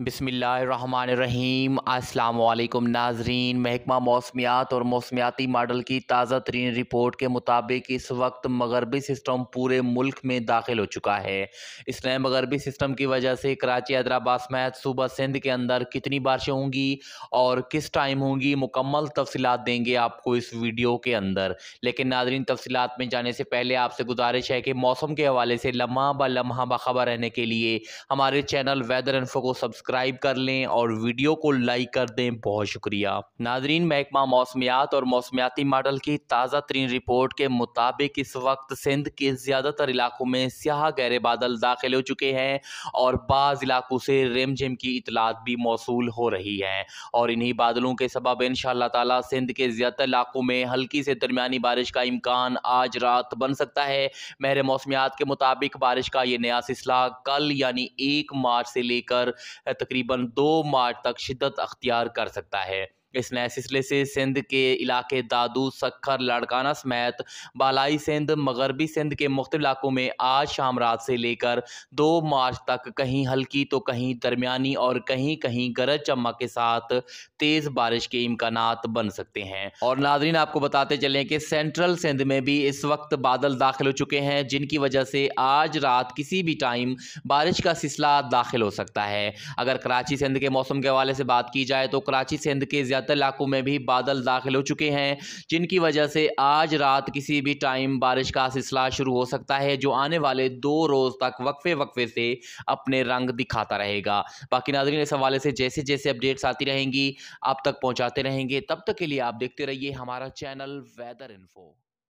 बसमिल्ल अल्लाम अस्सलाम नाजरीन महकमा मौसमियात और मौसमियाती मॉडल की ताज़ा तरीन रिपोर्ट के मुताबिक इस वक्त मगरबी सिस्टम पूरे मुल्क में दाखिल हो चुका है इस नए मगरबी सिस्टम की वजह से कराची हैदराबाद समेत सूबा सिंध के अंदर कितनी बारिशें होंगी और किस टाइम होंगी मुकम्मल तफसीत देंगे आपको इस वीडियो के अंदर लेकिन नाजरीन तफसीत में जाने से पहले आपसे गुजारिश है कि मौसम के हवाले से लम्हा ब लम्हा बाखबर रहने के लिए हमारे चैनल वेदर इन्फो को सब्सक्राइब सब्सक्राइब कर लें और वीडियो को लाइक कर दें बहुत शुक्रिया नाजरीन महकमा मौसमियात और मौसमियाती मॉडल की ताज़ा तरीन रिपोर्ट के मुताबिक इस वक्त सिंध के ज़्यादातर इलाकों में स्याह गहरे बादल दाखिल हो चुके हैं और बाज़ इलाकों से रिम झिम की इतलात भी मौसू हो रही है और इन्हीं बादलों के सबब इन शाह सिंध के ज़्यादातर इलाकों में हल्की से दरमियानी बारिश का इम्कान आज रात बन सकता है महर मौसमियात के मुताबिक बारिश का ये नया सिलसिला कल यानी एक मार्च से लेकर तकरीबन दो मार्च तक शिदत अख्तियार कर सकता है इसने सिलसिले से सिंध के इलाके दादू सखर लाड़काना समेत बालाई सिंध मगरबी सिंध के मुख्त इलाकों में आज शाम रात से लेकर दो मार्च तक कहीं हल्की तो कहीं दरमियानी और कहीं कहीं गरज चमक के साथ तेज़ बारिश के इम्कान बन सकते हैं और नाजरीन आपको बताते चलें कि सेंट्रल सिंध में भी इस वक्त बादल दाखिल हो चुके हैं जिनकी वजह से आज रात किसी भी टाइम बारिश का सिलसिला दाखिल हो सकता है अगर कराची सिंध के मौसम के हवाले से बात की जाए तो कराची सिंध के ज़्यादा ज्यादातर इलाकों में भी बादल दाखिल हो चुके हैं जिनकी वजह से आज रात किसी भी टाइम बारिश का सिलसिला शुरू हो सकता है जो आने वाले दो रोज़ तक वक्फे वक्फे से अपने रंग दिखाता रहेगा बाकी नाजरीन इस हवाले से जैसे जैसे अपडेट्स आती रहेंगी आप तक पहुँचाते रहेंगे तब तक के लिए आप देखते रहिए हमारा चैनल वेदर इन्फो